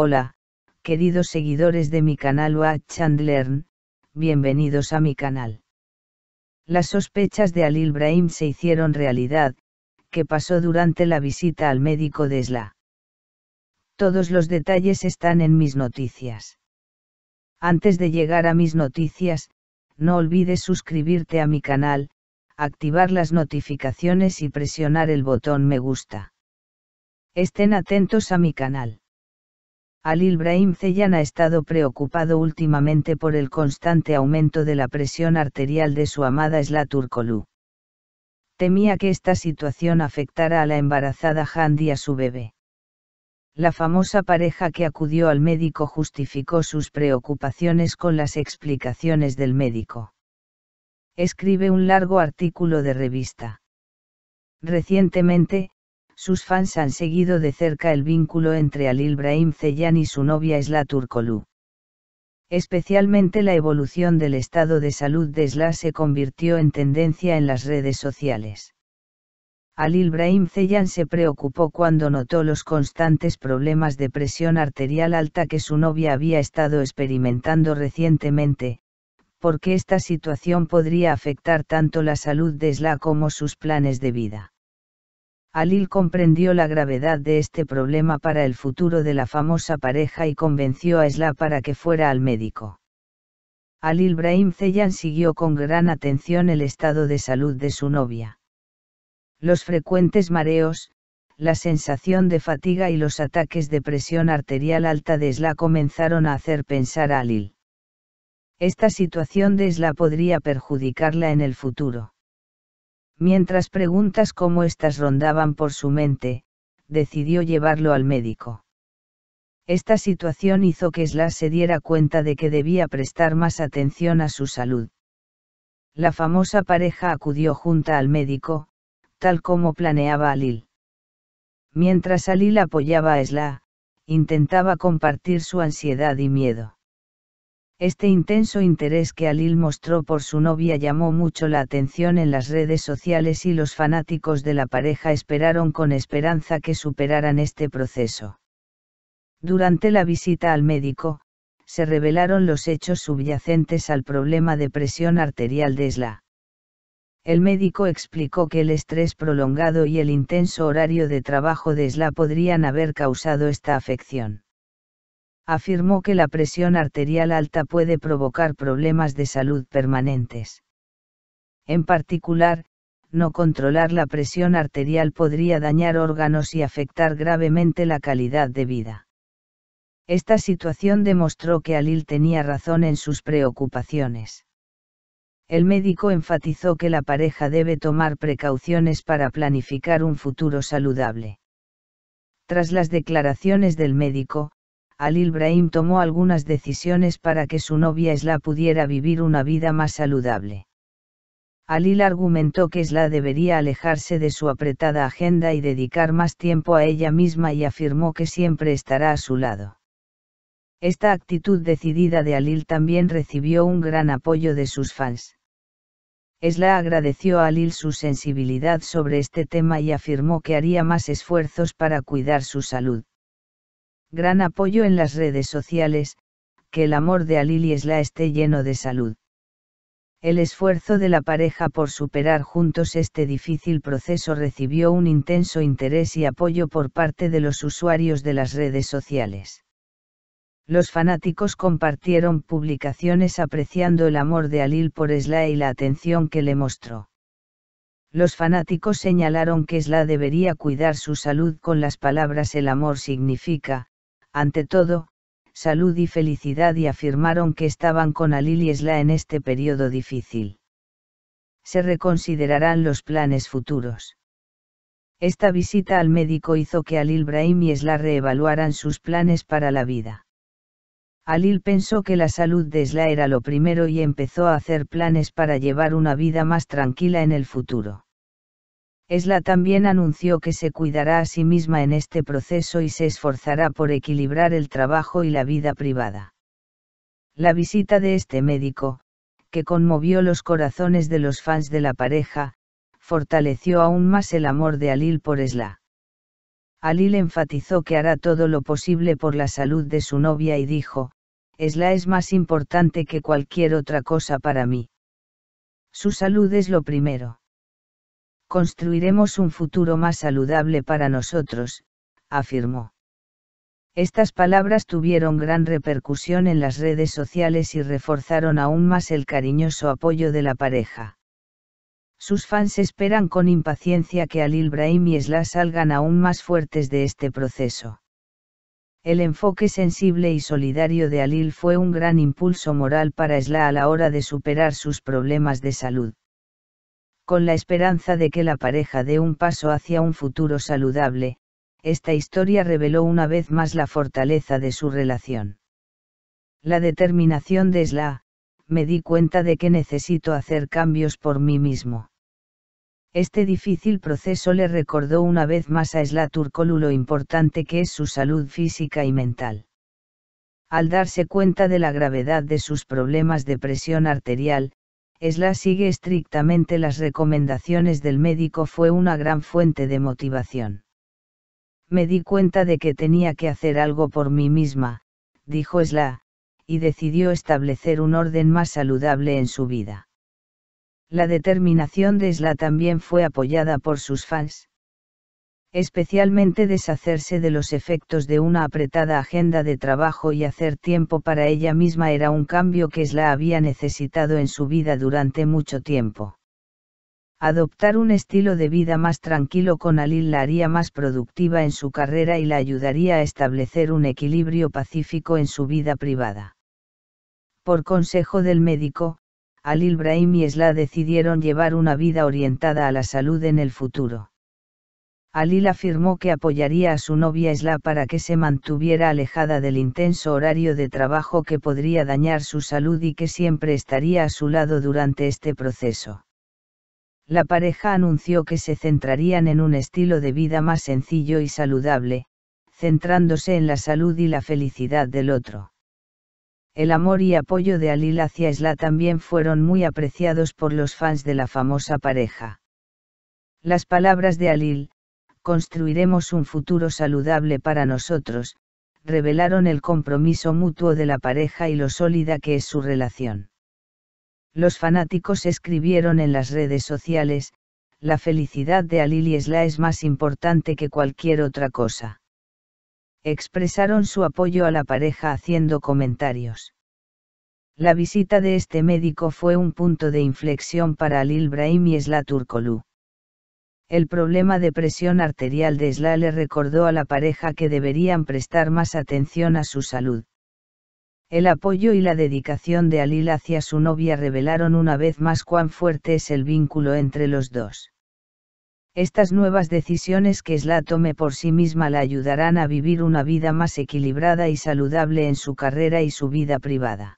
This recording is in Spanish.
Hola, queridos seguidores de mi canal Watch Chandler bienvenidos a mi canal. Las sospechas de Alil Ibrahim se hicieron realidad, que pasó durante la visita al médico de SLA. Todos los detalles están en mis noticias. Antes de llegar a mis noticias, no olvides suscribirte a mi canal, activar las notificaciones y presionar el botón me gusta. Estén atentos a mi canal. Alil Ibrahim Zeyan ha estado preocupado últimamente por el constante aumento de la presión arterial de su amada Esla Turkolu. Temía que esta situación afectara a la embarazada Handi y a su bebé. La famosa pareja que acudió al médico justificó sus preocupaciones con las explicaciones del médico. Escribe un largo artículo de revista. Recientemente, sus fans han seguido de cerca el vínculo entre Alil Ibrahim Zeyan y su novia Sla Turkolu. Especialmente la evolución del estado de salud de Sla se convirtió en tendencia en las redes sociales. Al Ibrahim Zeyan se preocupó cuando notó los constantes problemas de presión arterial alta que su novia había estado experimentando recientemente, porque esta situación podría afectar tanto la salud de Sla como sus planes de vida. Alil comprendió la gravedad de este problema para el futuro de la famosa pareja y convenció a Esla para que fuera al médico. Alil Brahim Zeyan siguió con gran atención el estado de salud de su novia. Los frecuentes mareos, la sensación de fatiga y los ataques de presión arterial alta de Esla comenzaron a hacer pensar a Alil. Esta situación de Esla podría perjudicarla en el futuro. Mientras preguntas como estas rondaban por su mente, decidió llevarlo al médico. Esta situación hizo que Esla se diera cuenta de que debía prestar más atención a su salud. La famosa pareja acudió junta al médico, tal como planeaba Alil. Mientras Alil apoyaba a Sla, intentaba compartir su ansiedad y miedo. Este intenso interés que Alil mostró por su novia llamó mucho la atención en las redes sociales y los fanáticos de la pareja esperaron con esperanza que superaran este proceso. Durante la visita al médico, se revelaron los hechos subyacentes al problema de presión arterial de Sla. El médico explicó que el estrés prolongado y el intenso horario de trabajo de Sla podrían haber causado esta afección afirmó que la presión arterial alta puede provocar problemas de salud permanentes. En particular, no controlar la presión arterial podría dañar órganos y afectar gravemente la calidad de vida. Esta situación demostró que Alil tenía razón en sus preocupaciones. El médico enfatizó que la pareja debe tomar precauciones para planificar un futuro saludable. Tras las declaraciones del médico, Alil Brahim tomó algunas decisiones para que su novia Esla pudiera vivir una vida más saludable. Alil argumentó que Esla debería alejarse de su apretada agenda y dedicar más tiempo a ella misma y afirmó que siempre estará a su lado. Esta actitud decidida de Alil también recibió un gran apoyo de sus fans. Esla agradeció a Alil su sensibilidad sobre este tema y afirmó que haría más esfuerzos para cuidar su salud gran apoyo en las redes sociales, que el amor de y Esla esté lleno de salud. El esfuerzo de la pareja por superar juntos este difícil proceso recibió un intenso interés y apoyo por parte de los usuarios de las redes sociales. Los fanáticos compartieron publicaciones apreciando el amor de Alil por Esla y la atención que le mostró los fanáticos señalaron que Sla debería cuidar su salud con las palabras el amor significa, ante todo, salud y felicidad y afirmaron que estaban con Alil y Esla en este periodo difícil. Se reconsiderarán los planes futuros. Esta visita al médico hizo que Alil Brahim y Esla reevaluaran sus planes para la vida. Alil pensó que la salud de Esla era lo primero y empezó a hacer planes para llevar una vida más tranquila en el futuro. Esla también anunció que se cuidará a sí misma en este proceso y se esforzará por equilibrar el trabajo y la vida privada. La visita de este médico, que conmovió los corazones de los fans de la pareja, fortaleció aún más el amor de Alil por Esla. Alil enfatizó que hará todo lo posible por la salud de su novia y dijo, Esla es más importante que cualquier otra cosa para mí. Su salud es lo primero construiremos un futuro más saludable para nosotros, afirmó. Estas palabras tuvieron gran repercusión en las redes sociales y reforzaron aún más el cariñoso apoyo de la pareja. Sus fans esperan con impaciencia que Alil Brahim y Esla salgan aún más fuertes de este proceso. El enfoque sensible y solidario de Alil fue un gran impulso moral para Esla a la hora de superar sus problemas de salud con la esperanza de que la pareja dé un paso hacia un futuro saludable, esta historia reveló una vez más la fortaleza de su relación. La determinación de Sla, me di cuenta de que necesito hacer cambios por mí mismo. Este difícil proceso le recordó una vez más a Sla Turcolu lo importante que es su salud física y mental. Al darse cuenta de la gravedad de sus problemas de presión arterial, Esla sigue estrictamente las recomendaciones del médico fue una gran fuente de motivación. Me di cuenta de que tenía que hacer algo por mí misma, dijo Esla, y decidió establecer un orden más saludable en su vida. La determinación de Esla también fue apoyada por sus fans, especialmente deshacerse de los efectos de una apretada agenda de trabajo y hacer tiempo para ella misma era un cambio que Sla había necesitado en su vida durante mucho tiempo. Adoptar un estilo de vida más tranquilo con Alil la haría más productiva en su carrera y la ayudaría a establecer un equilibrio pacífico en su vida privada. Por consejo del médico, Alil Brahim y Sla decidieron llevar una vida orientada a la salud en el futuro Alil afirmó que apoyaría a su novia Isla para que se mantuviera alejada del intenso horario de trabajo que podría dañar su salud y que siempre estaría a su lado durante este proceso. La pareja anunció que se centrarían en un estilo de vida más sencillo y saludable, centrándose en la salud y la felicidad del otro. El amor y apoyo de Alil hacia Isla también fueron muy apreciados por los fans de la famosa pareja. Las palabras de Alil, construiremos un futuro saludable para nosotros, revelaron el compromiso mutuo de la pareja y lo sólida que es su relación. Los fanáticos escribieron en las redes sociales, la felicidad de Alil y Esla es más importante que cualquier otra cosa. Expresaron su apoyo a la pareja haciendo comentarios. La visita de este médico fue un punto de inflexión para Alil Brahim y Esla Turkolu el problema de presión arterial de Sla le recordó a la pareja que deberían prestar más atención a su salud. El apoyo y la dedicación de Alil hacia su novia revelaron una vez más cuán fuerte es el vínculo entre los dos. Estas nuevas decisiones que Sla tome por sí misma la ayudarán a vivir una vida más equilibrada y saludable en su carrera y su vida privada.